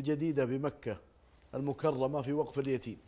الجديدة بمكة المكرمة في وقف اليتيم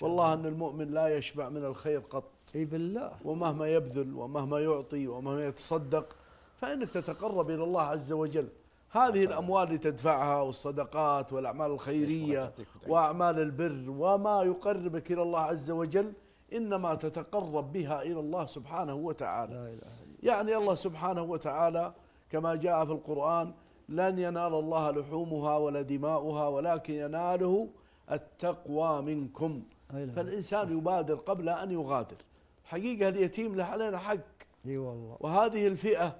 والله أن المؤمن لا يشبع من الخير قط اي بالله ومهما يبذل ومهما يعطي ومهما يتصدق فإنك تتقرب إلى الله عز وجل هذه الأموال اللي تدفعها والصدقات والأعمال الخيرية وأعمال البر وما يقربك إلى الله عز وجل إنما تتقرب بها إلى الله سبحانه وتعالى يعني الله سبحانه وتعالى كما جاء في القرآن لن ينال الله لحومها ولا دماؤها ولكن يناله التقوى منكم فالإنسان يبادر قبل أن يغادر حقيقة اليتيم له علينا حق وهذه الفئة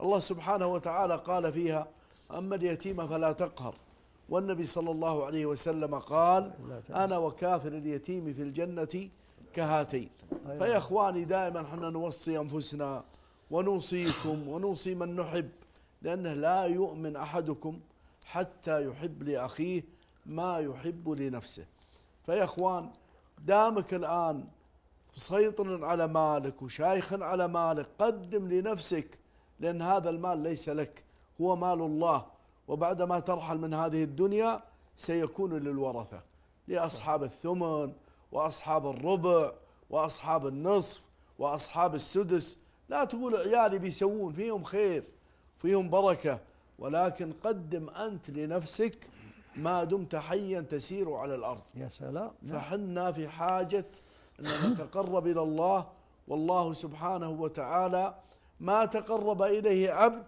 الله سبحانه وتعالى قال فيها أما اليتيم فلا تقهر والنبي صلى الله عليه وسلم قال أنا وكافر اليتيم في الجنة كهاتين فيا إخواني دائما حنا نوصي أنفسنا ونوصيكم ونوصي من نحب لأنه لا يؤمن أحدكم حتى يحب لأخيه ما يحب لنفسه فيا إخوان دامك الآن مسيطر على مالك وشايخ على مالك قدم لنفسك لأن هذا المال ليس لك هو مال الله وبعدما ترحل من هذه الدنيا سيكون للورثة لأصحاب الثمن وأصحاب الربع وأصحاب النصف وأصحاب السدس لا تقول عيالي بيسوون فيهم خير فيهم بركة ولكن قدم أنت لنفسك ما دمت حيا تسير على الأرض يا سلام نعم. فحنا في حاجة أن نتقرب إلى الله والله سبحانه وتعالى ما تقرب إليه عبد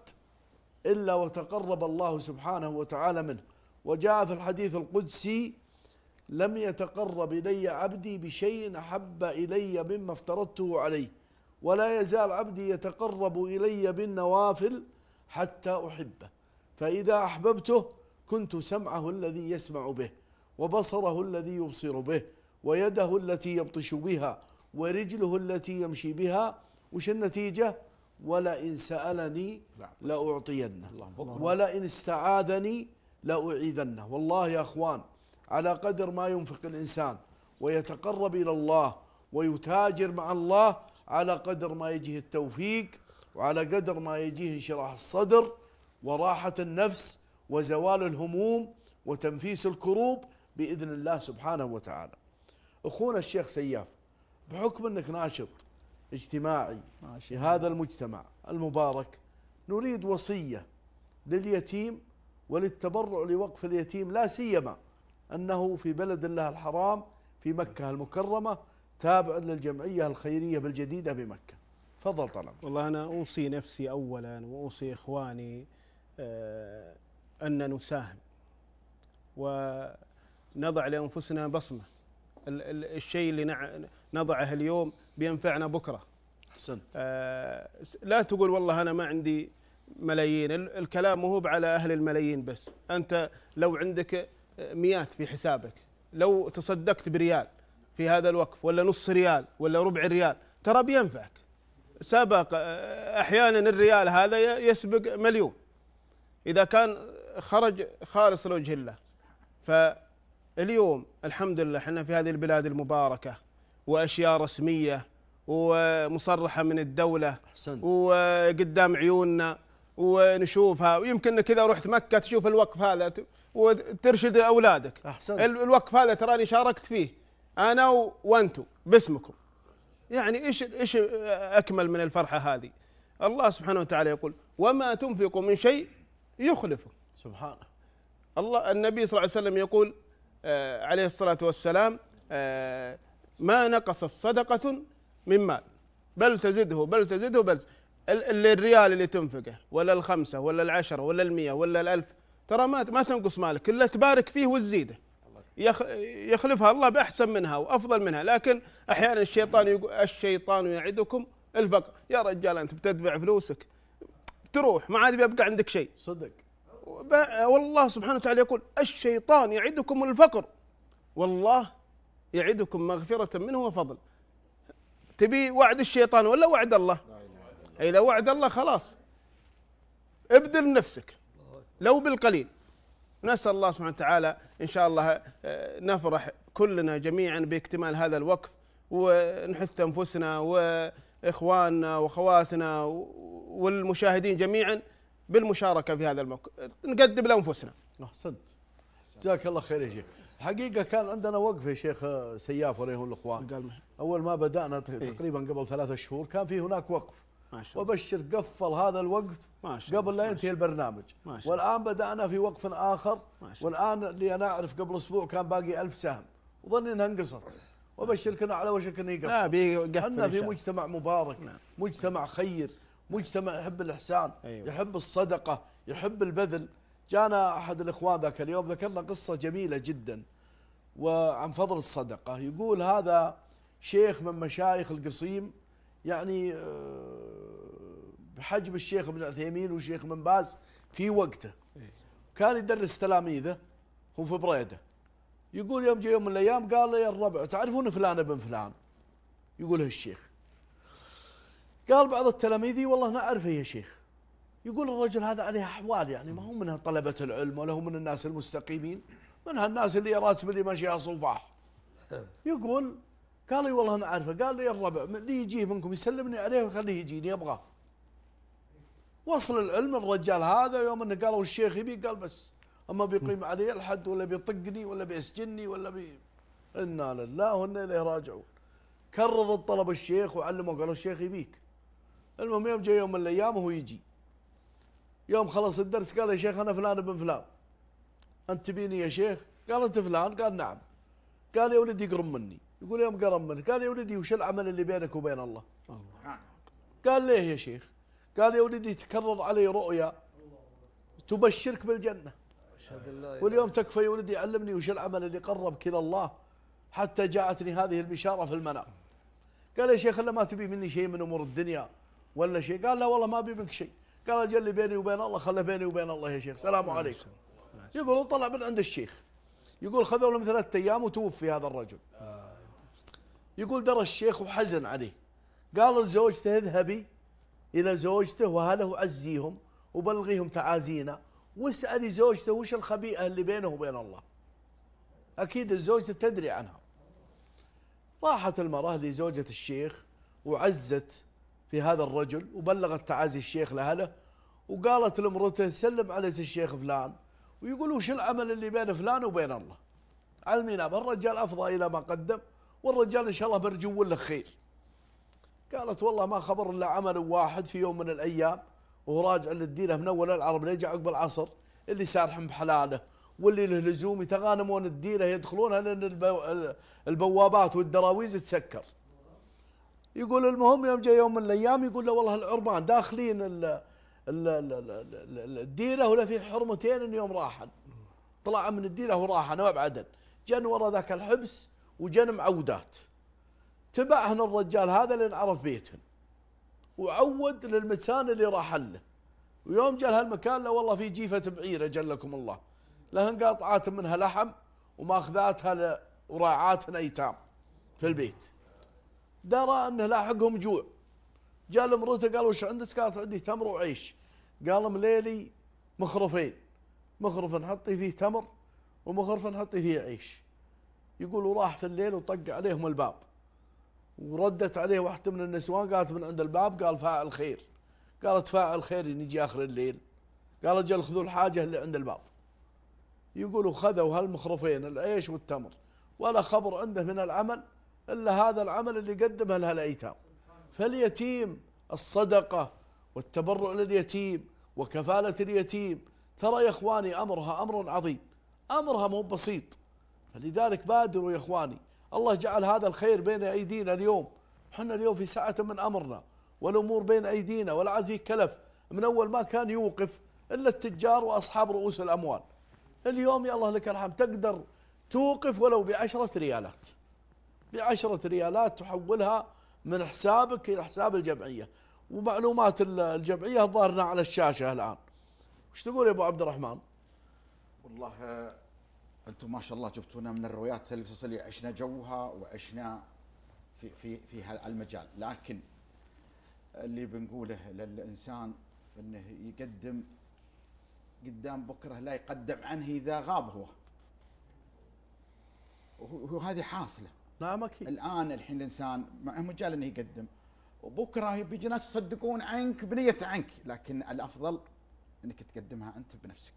إلا وتقرب الله سبحانه وتعالى منه وجاء في الحديث القدسي لم يتقرب إلي عبدي بشيء أحب إلي مما افترضته عليه ولا يزال عبدي يتقرب إلي بالنوافل حتى أحبه فإذا أحببته كنت سمعه الذي يسمع به وبصره الذي يبصر به ويده التي يبطش بها ورجله التي يمشي بها وش النتيجة ولئن سألني لأعطينه ولئن استعاذني لأعيذنه والله يا أخوان على قدر ما ينفق الإنسان ويتقرب إلى الله ويتاجر مع الله على قدر ما يجيه التوفيق وعلى قدر ما يجيه انشراح الصدر وراحة النفس وزوال الهموم وتنفيس الكروب بإذن الله سبحانه وتعالى أخونا الشيخ سياف بحكم أنك ناشط اجتماعي في هذا المجتمع المبارك نريد وصية لليتيم وللتبرع لوقف اليتيم لا سيما أنه في بلد الله الحرام في مكة المكرمة تابع للجمعية الخيرية بالجديدة بمكة تفضل طلب والله أنا أوصي نفسي أولا وأوصي إخواني آه، أن نساهم ونضع لأنفسنا بصمة الشيء اللي نضعه اليوم بينفعنا بكرة أحسنت آه، لا تقول والله أنا ما عندي ملايين الكلام مو على أهل الملايين بس أنت لو عندك آه، مئات في حسابك لو تصدقت بريال في هذا الوقف ولا نص ريال ولا ربع ريال ترى بينفعك سبق آه، احيانا الريال هذا يسبق مليون اذا كان خرج خالص لوجه الله فاليوم الحمد لله احنا في هذه البلاد المباركه واشياء رسميه ومصرحه من الدوله حسنت. وقدام عيوننا ونشوفها ويمكن كذا رحت مكه تشوف الوقف هذا وترشد اولادك احسنت الوقف هذا تراني شاركت فيه انا وانتم باسمكم يعني ايش ايش اكمل من الفرحه هذه؟ الله سبحانه وتعالى يقول: وما تنفقوا من شيء يخلفه. سبحانه. الله النبي صلى الله عليه وسلم يقول آه عليه الصلاه والسلام آه ما نقصت صدقه من مال بل تزده بل تزده بل الريال اللي تنفقه ولا الخمسه ولا العشره ولا المية ولا الألف ترى ما ما تنقص مالك الا تبارك فيه وتزيده يخلفها الله باحسن منها وافضل منها لكن احيانا الشيطان يقول الشيطان يعدكم الفقر يا رجال انت بتدفع فلوسك تروح ما عاد بيبقى عندك شيء صدق والله سبحانه وتعالى يقول الشيطان يعدكم الفقر والله يعدكم مغفرة منه وفضل تبي وعد الشيطان ولا وعد الله إذا وعد الله خلاص ابذل نفسك لو بالقليل نسأل الله سبحانه وتعالى إن شاء الله آه، نفرح كلنا جميعا باكتمال هذا الوقف ونحث أنفسنا وإخواننا وأخواتنا والمشاهدين جميعا بالمشاركة في هذا الموقف نقدم لأنفسنا أحسنت جزاك الله خير يا شيخ حقيقة كان عندنا وقف يا شيخ آه، سياف وليه الإخوان أول ما بدأنا إيه. تقريبا قبل ثلاثة شهور كان في هناك وقف ما شاء الله. وبشر قفل هذا الوقت ما شاء الله. قبل لا ينتهي البرنامج ما شاء الله. والآن بدأنا في وقف آخر ما شاء الله. والآن اللي أنا أعرف قبل أسبوع كان باقي ألف سهم وظني أنها انقصت وبشر كنا على وشك أنه يقفل لا بيقفل احنا في مجتمع مبارك نعم. مجتمع خير مجتمع يحب الإحسان أيوة. يحب الصدقة يحب البذل جانا أحد الإخوان ذاك اليوم ذكرنا قصة جميلة جدا وعن فضل الصدقة يقول هذا شيخ من مشايخ القصيم يعني آه، بحجم الشيخ ابن عثيمين والشيخ بن باز في وقته إيه. كان يدرس تلاميذه هو في بريده يقول يوم جاء يوم من الايام قال يا الربع تعرفون فلان ابن فلان يقول الشيخ قال بعض التلاميذ والله نعرفه يا شيخ يقول الرجل هذا عليه احوال يعني ما هو من طلبه العلم ولا هو من الناس المستقيمين من هالناس اللي راتب اللي ماشيها صفاح يقول قال لي والله انا اعرفه قال لي الربع اللي يجيه منكم يسلمني عليه ويخليه يجيني ابغاه وصل العلم الرجال هذا يوم انه قالوا الشيخ يبي قال بس اما بيقيم علي الحد ولا بيطقني ولا بيسجني ولا بي انا لله وانا اليه راجعون كرر الطلب الشيخ وعلمه قالوا الشيخ يبيك المهم يوم جاء يوم من الايام وهو يجي يوم خلص الدرس قال يا شيخ انا فلان ابن فلان انت تبيني يا شيخ قال انت فلان قال نعم قال يا ولدي قرم مني يقول يوم قرم مني قال يا ولدي وش العمل اللي بينك وبين الله, الله. قال ليه يا شيخ قال يا ولدي تكرر علي رؤيا تبشرك بالجنة واليوم تكفى يا ولدي علمني وش العمل اللي قربك إلى الله حتى جاءتني هذه البشارة في المنام قال يا شيخ الا ما تبي مني شيء من أمور الدنيا ولا شيء قال لا والله ما أبي منك شيء قال أجل اللي بيني وبين الله خله بيني وبين الله يا شيخ السلام عليكم يقول طلع من عند الشيخ يقول خذوا لهم ثلاثة أيام وتوفي هذا الرجل يقول درى الشيخ وحزن عليه قال لزوجته اذهبي إلى زوجته وأهله عزيهم وبلغيهم تعازينا واسألي زوجته وش الخبيئة اللي بينه وبين الله أكيد الزوجة تدري عنها راحت المرأة لزوجة الشيخ وعزت في هذا الرجل وبلغت تعازي الشيخ لأهله وقالت لمرته سلم على الشيخ فلان ويقول وش العمل اللي بين فلان وبين الله علمينا بالرجال أفضى إلى ما قدم والرجال إن شاء الله برجو له خير قالت والله ما خبر الا عمل واحد في يوم من الايام وهو راجع للديره من اول العرب ليجي عقب العصر اللي سارحم بحلاله واللي له لزوم يتغانمون الديره يدخلونها لان البوابات والدراويز تسكر. يقول المهم يوم جاء يوم من الايام يقول له والله العربان داخلين ال ال ال الديره ولا في حرمتين إن يوم راحن. طلع من الديره وراحن وابعدن. جن ورا ذاك الحبس وجن معودات. تبعهن الرجال هذا لين عرف بيتهن وعود للمكان اللي راح له ويوم جا هالمكان لا والله في جيفة بعيرة جلكم الله لهن قاطعات منها لحم وماخذاتها لرعاتنا ايتام في البيت درى انه لاحقهم جوع جاء لمرته قال وش عندك؟ قالت عندي تمر وعيش قال مليلي مخرفين مخرف نحطي فيه تمر ومخرف نحطي فيه عيش يقول وراح في الليل وطق عليهم الباب وردت عليه واحده من النسوان قالت من عند الباب قال فاعل خير قالت فاعل خير نجي اخر الليل قال اجل خذوا الحاجه اللي عند الباب يقولوا خذوا هالمخرفين العيش والتمر ولا خبر عنده من العمل الا هذا العمل اللي قدمه لها الايتام فاليتيم الصدقه والتبرع لليتيم وكفاله اليتيم ترى يا اخواني امرها امر عظيم امرها مو بسيط فلذلك بادروا يا اخواني الله جعل هذا الخير بين أيدينا اليوم حنا اليوم في ساعة من أمرنا والأمور بين أيدينا ولا عاد في كلف من أول ما كان يوقف إلا التجار وأصحاب رؤوس الأموال اليوم يا الله لك الحمد تقدر توقف ولو بعشرة ريالات بعشرة ريالات تحولها من حسابك إلى حساب الجمعية ومعلومات الجمعية ظهرنا على الشاشة الآن وش تقول يا أبو عبد الرحمن والله انتم ما شاء الله جبتونا من الروايات اللي عشنا جوها وعشنا في في في هالمجال لكن اللي بنقوله للانسان انه يقدم قدام بكره لا يقدم عنه اذا غاب هو وهذه حاصله نعم اكيد الان الحين الانسان مجال انه يقدم وبكره بيجي ناس يصدقون عنك بنيه عنك لكن الافضل انك تقدمها انت بنفسك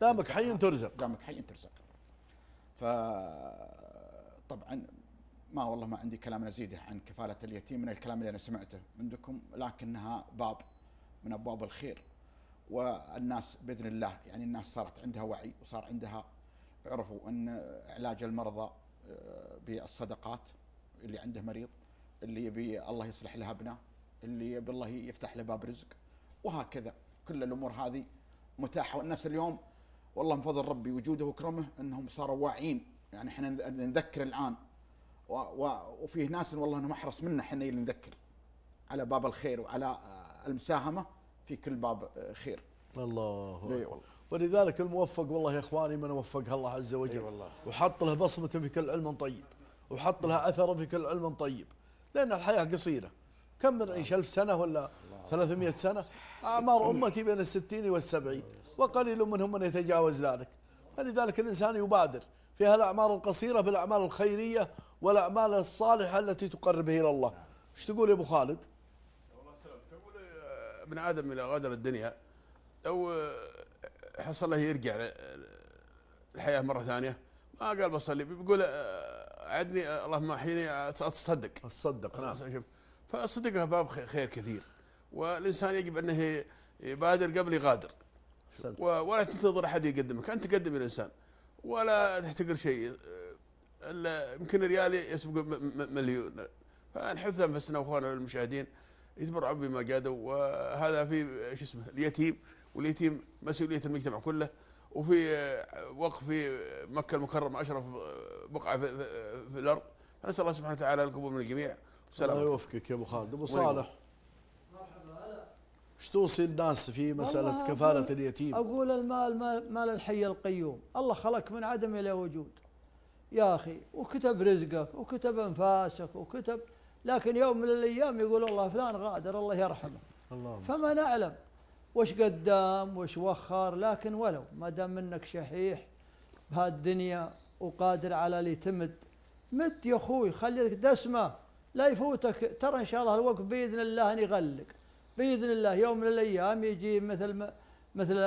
دامك حي ترزق دامك حي ترزق ف طبعا ما والله ما عندي كلام ازيده عن كفاله اليتيم من الكلام اللي انا سمعته عندكم لكنها باب من ابواب الخير والناس باذن الله يعني الناس صارت عندها وعي وصار عندها عرفوا ان علاج المرضى آه، بالصدقات اللي عنده مريض اللي يبي الله يصلح له ابنه اللي يبي الله يفتح له باب رزق وهكذا كل الامور هذه متاحه والناس اليوم والله من فضل ربي وجوده وكرمه انهم صاروا واعيين يعني احنا نذكر الان و... و... وفيه ناس والله انهم احرص منا احنا اللي نذكر على باب الخير وعلى المساهمه في كل باب خير. الله اي والله ولذلك الموفق والله يا اخواني من وفقها الله عز وجل أيوة والله. وحط له بصمته في كل علم طيب وحط لها اثر في كل علم طيب لان الحياه قصيره كم من عيش ألف سنه ولا 300 سنه أعمار أمتي بين الستين والسبعين وقليل منهم من يتجاوز ذلك فلذلك الإنسان يبادر في هالأعمار القصيرة بالأعمال الخيرية والأعمال الصالحة التي تقربه إلى الله ايش تقول يا أبو خالد يقول ابن آدم إذا غادر الدنيا لو حصل له يرجع الحياة مرة ثانية ما قال بصلي بيقول عدني اللهم حيني أتصدق أتصدق نعم فصدقها باب خير كثير والانسان يجب انه يبادر قبل يغادر ولا تنتظر احد يقدمك انت قدم الانسان ولا تحتقر شيء يمكن ريال يسبق مليون فنحث انفسنا واخواننا المشاهدين يتبرعون بما قادوا وهذا في شو اسمه اليتيم واليتيم مسؤوليه المجتمع كله وفي وقف في مكه المكرمه اشرف بقعه في, في, في الارض فنسال الله سبحانه وتعالى القبول من الجميع الله يوفقك يا ابو خالد ابو صالح شو توصي الناس في مسألة كفالة اليتيم أقول المال مال الحي القيوم الله خلق من عدم إلى وجود يا أخي وكتب رزقك وكتب أنفاسك وكتب لكن يوم من الأيام يقول الله فلان غادر الله يرحمه الله فما نعلم وش قدام وش وخر لكن ولو ما دام منك شحيح بهالدنيا وقادر على اللي تمد مت يا اخوي خلي دسمه لا يفوتك ترى ان شاء الله الوقت باذن الله يغلق. باذن الله يوم من الايام يجي مثل مثل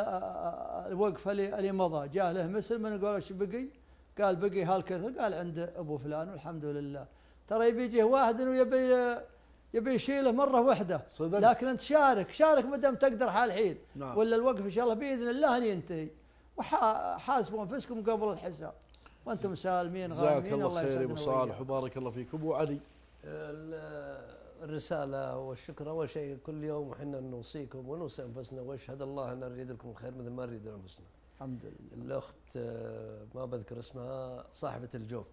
الوقفه اللي مضى جاء له مسلم من قال ايش بقي؟ قال بقي هالكثر قال عند ابو فلان والحمد لله ترى يبي يجيه واحد ويبي يبي يشيله مره واحده صدقت. لكن انت شارك شارك ما دام تقدر حال الحين نعم. ولا الوقف ان شاء الله باذن الله ان ينتهي وحاسبوا انفسكم قبل الحساب وانتم سالمين غانمين الله, الله خير ابو صالح وبارك الله فيكم ابو علي الرسالة والشكر أول شيء كل يوم احنا نوصيكم ونوصي أنفسنا وأشهد الله أن نريد لكم الخير مثل ما نريد لأنفسنا الحمد لله الأخت آه، ما بذكر اسمها صاحبة الجوف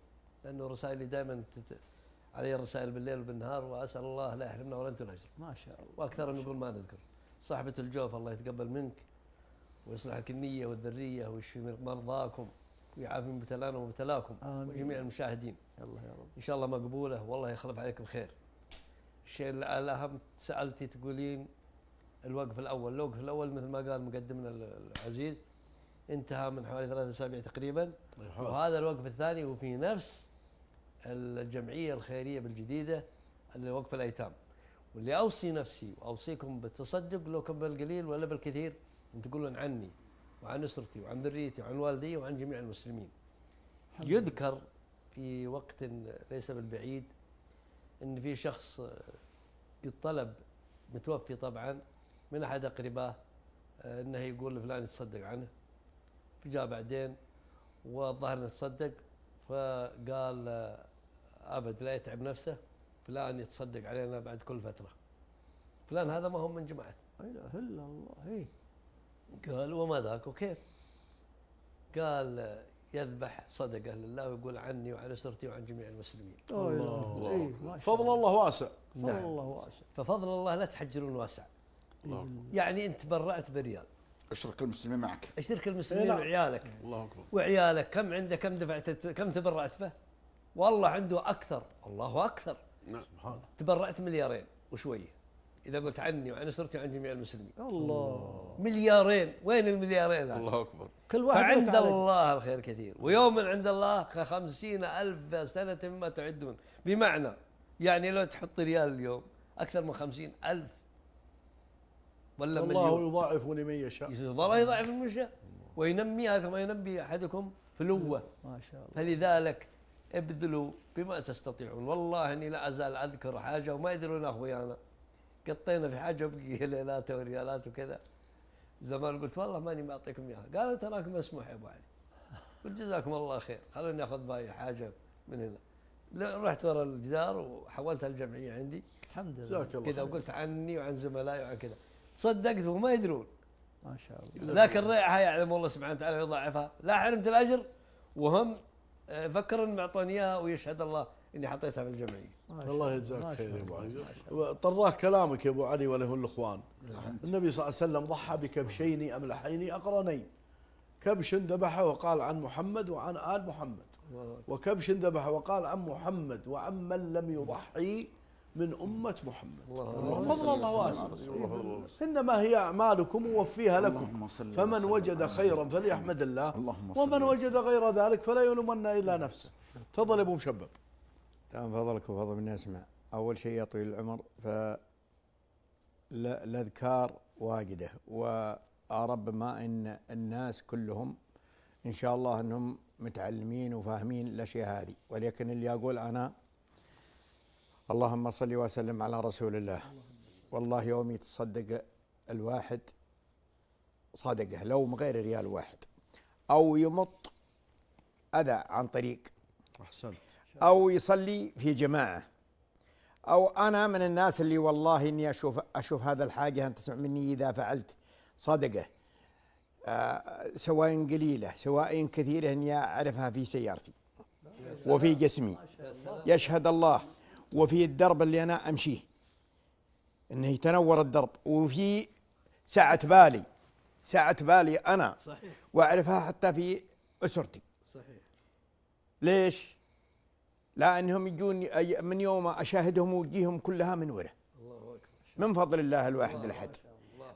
لأنه رسائلي دائما تت... علي الرسائل بالليل وبالنهار وأسأل الله لا يحرمنا ولا أنتم الأجر ما شاء الله من يقول ما نذكر صاحبة الجوف الله يتقبل منك ويصلح لك النية والذرية ويشفي مرضاكم ويعافي مبتلانا ومبتلاكم وجميع المشاهدين الله يا رب ان شاء الله مقبوله والله يخلف عليكم خير الشيء الاهم سالتي تقولين الوقف الاول، الوقف الاول مثل ما قال مقدمنا العزيز انتهى من حوالي ثلاثة اسابيع تقريبا أيوة. وهذا الوقف الثاني وفي نفس الجمعيه الخيريه بالجديده اللي وقف الايتام واللي اوصي نفسي واوصيكم بالتصدق لو كان بالقليل ولا بالكثير ان تقولون عني وعن اسرتي وعن ذريتي وعن والدي وعن جميع المسلمين يذكر في وقت ليس بالبعيد ان في شخص آه، قد طلب متوفي طبعا من احد اقرباه آه، انه يقول لفلان يتصدق عنه فجاء بعدين والظاهر انه تصدق فقال آه، ابد لا يتعب نفسه فلان يتصدق علينا بعد كل فتره فلان هذا ما هو من جماعه لا اله الا الله هي إيه. قال وما ذاك وكيف؟ قال يذبح صدقه لله ويقول عني وعن اسرتي وعن جميع المسلمين. الله, الله. إيه فضل الله واسع. نعم. فضل الله واسع. ففضل الله لا تحجرون واسع. يعني انت برأت بريال. اشرك المسلمين معك. اشرك المسلمين إيه وعيالك. الله اكبر. وعيالك كم عنده كم دفعت كم تبرأت به؟ والله عنده اكثر، الله اكثر. نعم سبحان الله. تبرأت مليارين وشويه. اذا قلت عني وعن اسرتي وعن جميع المسلمين الله مليارين وين المليارين الله اكبر كل واحد فعند الله الخير كثير ويوم عند الله كخمسين الف سنه مما تعدون بمعنى يعني لو تحط ريال اليوم اكثر من خمسين الف ولا الله مليون يضاعف لمن يشاء الله يضاعف لمن يشاء وينميها كما ينبي احدكم فلوه ما شاء الله فلذلك ابذلوا بما تستطيعون والله اني لا ازال اذكر حاجه وما يدرون اخويانا قطينا في حاجه وبقي ليلات وريالات وكذا زمان قلت والله ماني معطيكم اياها قالوا تراك مسموح يا ابو علي قلت جزاكم الله خير خلوني اخذ باي حاجه من هنا رحت ورا الجدار وحولتها الجمعيه عندي الحمد لله كذا وقلت عني وعن زملائي وعن كذا تصدقت وما يدرون ما شاء الله لكن ريعها يعلم الله سبحانه وتعالى يضاعفها لا حرمت الاجر وهم آه، فكروا ان معطوني اياها ويشهد الله اني حطيتها في الجمعيه الله يجزاك خير يا ابو علي طراه كلامك يا ابو علي وله الاخوان نعم. النبي صلى الله عليه وسلم ضحى بكبشين املحين اقرنين كبش ذبحه وقال عن محمد وعن ال محمد وكبش ذبحه وقال عن محمد وعن من لم يضحي من أمة محمد فضل الله واسع إنما هي أعمالكم ووفيها لكم فمن وجد خيرا فليحمد الله ومن وجد غير ذلك فلا يلومن إلا نفسه تفضل يا أبو مشبب من فضلك وفضل من اسمع اول شيء يا طويل العمر ف الاذكار واجده وربما ان الناس كلهم ان شاء الله انهم متعلمين وفاهمين الاشياء هذه ولكن اللي اقول انا اللهم صل وسلم على رسول الله والله يوم يتصدق الواحد صدقه لو من غير ريال واحد او يمط اذى عن طريق احسنت أو يصلي في جماعة أو أنا من الناس اللي والله إني أشوف أشوف هذا الحاجة أن تسمع مني إذا فعلت صدقة آه سواء قليلة سواء كثيرة إني أعرفها في سيارتي وفي جسمي يشهد الله وفي الدرب اللي أنا أمشيه إنه يتنور الدرب وفي ساعة بالي ساعة بالي أنا صحيح. وأعرفها حتى في أسرتي صحيح ليش؟ لا انهم يجون من يوم اشاهدهم وجيهم كلها من الله اكبر من فضل الله الواحد الاحد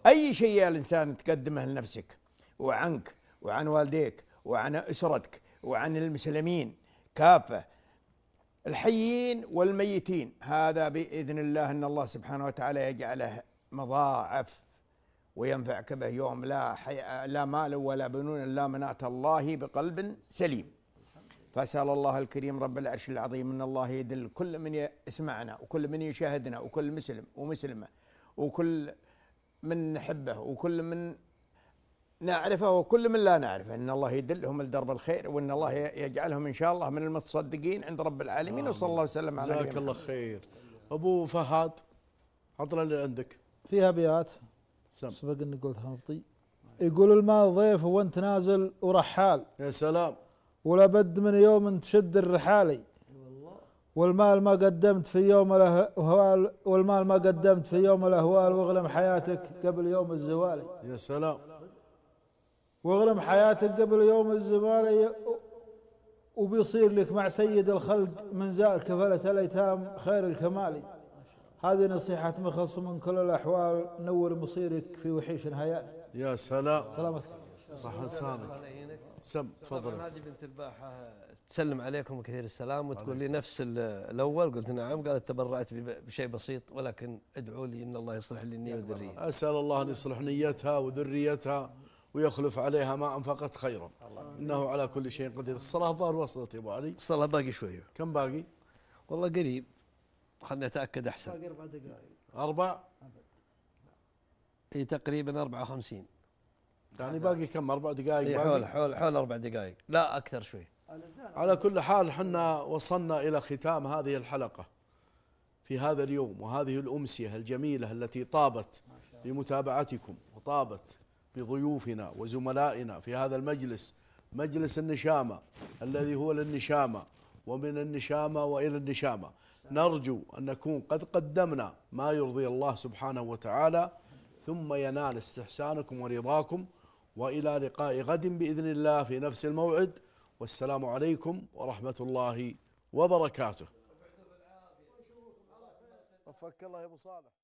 اي شيء يا الانسان تقدمه لنفسك وعنك وعن والديك وعن اسرتك وعن المسلمين كافه الحيين والميتين هذا باذن الله ان الله سبحانه وتعالى يجعله مضاعف وينفعك به يوم لا حي... لا مال ولا بنون الا من اتى الله بقلب سليم فأسأل الله الكريم رب العرش العظيم أن الله يدل كل من يسمعنا وكل من يشاهدنا وكل مسلم ومسلمة وكل من نحبه وكل من نعرفه وكل من لا نعرفه ان الله يدلهم لدرب الخير وان الله يجعلهم ان شاء الله من المتصدقين عند رب العالمين آه وصلى الله وسلم على جزاك الله خير ابو فهد عطنا اللي عندك فيها ابيات سبق اني قلتها نبطي يقول الماء ضيف وانت نازل ورحال يا سلام ولا بد من يوم تشد الرحالي والمال ما قدمت في يوم الاهوال والمال ما قدمت في يوم الاهوال واغلم حياتك قبل يوم الزوالي يا سلام واغلم حياتك قبل يوم الزوالي وبيصير لك مع سيد الخلق من زال كفلة الايتام خير الكمالي هذه نصيحة مخص من كل الاحوال نور مصيرك في وحيش الهيال يا سلام سلامتك صح لسانك سم تفضل هذه بنت الباحه تسلم عليكم كثير السلام وتقول لي نفس الاول قلت نعم قالت تبرعت بشيء بسيط ولكن ادعوا لي ان الله يصلح لي النيه وذريتي اسال الله ان يصلح نيتها وذريتها ويخلف عليها ما انفقت خيرا انه على كل شيء قدير الصلاه الظاهر وصلت يا ابو علي الصلاه باقي شويه كم باقي؟ والله قريب خلني اتاكد احسن باقي اربع دقائق اربع؟ اي تقريبا 54 يعني باقي كم اربع دقائق إيه، حول حول حول اربع دقائق لا اكثر شوي على كل حال حنا وصلنا الى ختام هذه الحلقه في هذا اليوم وهذه الامسيه الجميله التي طابت بمتابعتكم وطابت بضيوفنا وزملائنا في هذا المجلس مجلس النشامه الذي هو للنشامه ومن النشامه والى النشامه نرجو ان نكون قد قدمنا ما يرضي الله سبحانه وتعالى ثم ينال استحسانكم ورضاكم والى لقاء غد باذن الله في نفس الموعد والسلام عليكم ورحمه الله وبركاته وفك الله يا ابو صالح